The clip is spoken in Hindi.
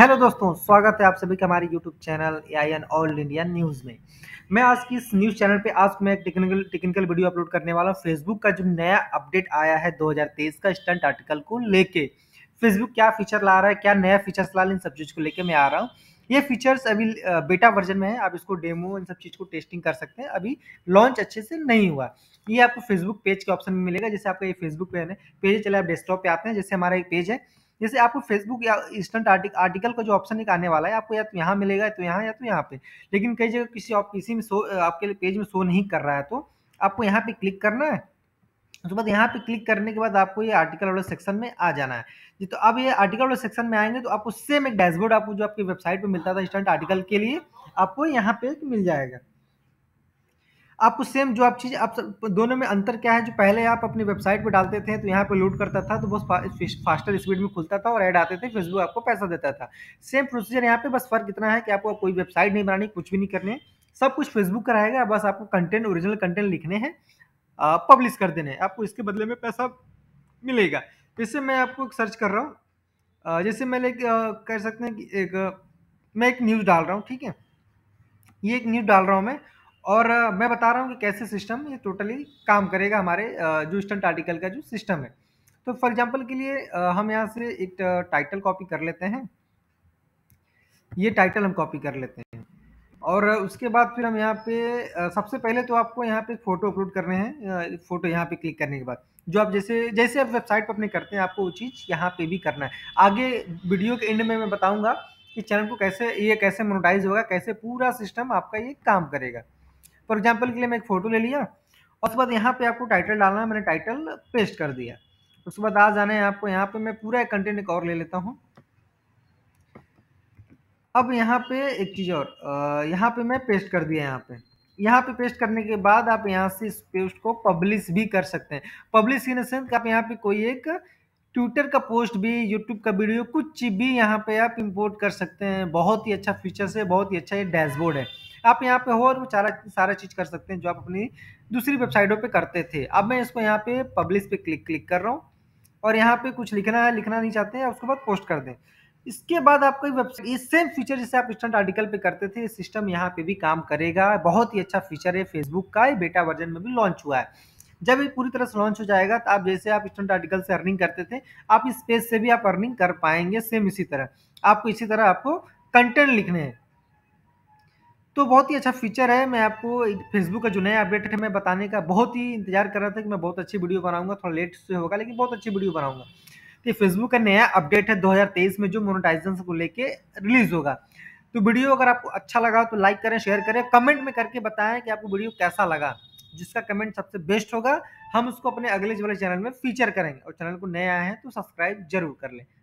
हेलो दोस्तों स्वागत है आप सभी का हमारे YouTube channel A all India news में मैं आज की इस न्यूज़ चैनल पे आज मैं एक टेक्निकल टेक्निकल वीडियो अपलोड करने वाला हूँ फेसबुक का जो नया अपडेट आया है 2023 का स्टंट आर्टिकल को लेके फेसबुक क्या फीचर ला रहा है क्या नया फीचर्स ला इन सब चीज़ को लेकर मैं आ रहा हूँ ये फीचर्स अभी बेटा वर्जन में है आप इसको डेमो इन सब चीज़ को टेस्टिंग कर सकते हैं अभी लॉन्च अच्छे से नहीं हुआ ये आपको फेसबुक पेज के ऑप्शन में मिलेगा जैसे आपका ये फेसबुक पे है पेज चले आप डेस्कटॉप पे आते हैं जैसे हमारा एक पेज है जैसे आपको फेसबुक या इंस्टेंट आर्टिकल का जो ऑप्शन निकालने वाला है आपको या तो यहाँ मिलेगा तो यहाँ या तो यहाँ पे लेकिन कई जगह किसी आप किसी में शो आपके पेज में शो नहीं कर रहा है तो आपको यहाँ पे क्लिक करना है उसके बाद यहाँ पे क्लिक करने के बाद आपको ये आर्टिकल वाले सेक्शन में आ जाना है जी तो अब ये आर्टिकल वाले सेक्शन में आएंगे तो आपको सेम एक डैशबोर्ड आपको जो आपकी वेबसाइट पे मिलता था इंस्टेंट आर्टिकल के लिए आपको यहाँ पे मिल जाएगा आपको सेम जो आप चीज़ आप दोनों में अंतर क्या है जो पहले आप अपनी वेबसाइट पर डालते थे तो यहाँ पर लोड करता था तो बस फास्टर स्पीड में खुलता था और ऐड आते थे फेसबुक आपको पैसा देता था सेम प्रोसीजर यहाँ पर बस फर्क इतना है कि आपको कोई वेबसाइट नहीं बनानी कुछ भी नहीं करने सब कुछ फेसबुक कराएगा बस आपको कंटेंट ओरिजिनल कंटेंट लिखने हैं पब्लिश कर देने हैं आपको इसके बदले में पैसा मिलेगा जैसे इससे मैं आपको सर्च कर रहा हूँ जैसे मैं लेकिन कह सकते हैं कि एक मैं एक न्यूज़ डाल रहा हूँ ठीक है ये एक न्यूज़ डाल रहा हूँ मैं और मैं बता रहा हूँ कि कैसे सिस्टम ये टोटली काम करेगा हमारे जो स्टंट आर्टिकल का जो सिस्टम है तो फॉर एग्जाम्पल के लिए हम यहाँ से एक टाइटल कॉपी कर लेते हैं ये टाइटल हम कॉपी कर लेते हैं और उसके बाद फिर हम यहाँ पे सबसे पहले तो आपको यहाँ पे फ़ोटो अपलोड करने हैं फ़ोटो यहाँ पे क्लिक करने के बाद जो आप जैसे जैसे आप वेबसाइट पर अपने करते हैं आपको वो चीज़ यहाँ पे भी करना है आगे वीडियो के एंड में मैं बताऊँगा कि चैनल को कैसे ये कैसे मोनोटाइज होगा कैसे पूरा सिस्टम आपका ये काम करेगा फॉर एग्जाम्पल के लिए मैं एक फ़ोटो ले लिया उसके बाद यहाँ पे आपको टाइटल डालना है मैंने टाइटल पेस्ट कर दिया उसके बाद आ जाना है आपको यहाँ पे मैं पूरा एक कंटेंट एक और ले लेता हूँ अब यहाँ पे एक चीज़ और यहाँ पे मैं पेस्ट कर दिया यहाँ पे यहाँ पे पेस्ट करने के बाद आप यहाँ से इस पेस्ट को पब्लिश भी कर सकते हैं पब्लिश इन सेंस आप यहाँ पे कोई एक ट्विटर का पोस्ट भी यूट्यूब का वीडियो कुछ भी यहाँ पे आप इंपोर्ट कर सकते हैं बहुत ही अच्छा फीचर्स है बहुत ही अच्छा ये डैशबोर्ड है आप यहाँ पे और सारा सारा चीज़ कर सकते हैं जो आप अपनी दूसरी वेबसाइटों पे करते थे अब मैं इसको यहाँ पे पब्लिश पे क्लिक क्लिक कर रहा हूँ और यहाँ पे कुछ लिखना है लिखना नहीं चाहते हैं उसके बाद पोस्ट कर दें इसके बाद आपको वेबसाइट ये सेम फीचर जिसे आप इंस्टेंट आर्टिकल पे करते थे सिस्टम यहाँ पे भी काम करेगा बहुत ही अच्छा फीचर है फेसबुक का ये बेटा वर्जन में भी लॉन्च हुआ है जब ये पूरी तरह से लॉन्च हो जाएगा तो आप जैसे आप स्टंट आर्टिकल से अर्निंग करते थे आप इस पेज से भी आप अर्निंग कर पाएंगे सेम इसी तरह आपको इसी तरह आपको कंटेंट लिखने हैं तो बहुत ही अच्छा फीचर है मैं आपको फेसबुक का जो नया अपडेट है मैं बताने का बहुत ही इंतजार कर रहा था कि मैं बहुत अच्छी वीडियो बनाऊंगा थोड़ा लेट से होगा लेकिन बहुत अच्छी वीडियो बनाऊंगा तो ये फेसबुक का नया अपडेट है 2023 में जो मोनोटाइजेशन को लेके रिलीज होगा तो वीडियो अगर आपको अच्छा लगा तो लाइक करें शेयर करें कमेंट में करके बताएं कि आपको वीडियो कैसा लगा जिसका कमेंट सबसे बेस्ट होगा हम उसको अपने अगले वाले चैनल में फीचर करेंगे और चैनल को नया हैं तो सब्सक्राइब जरूर कर लें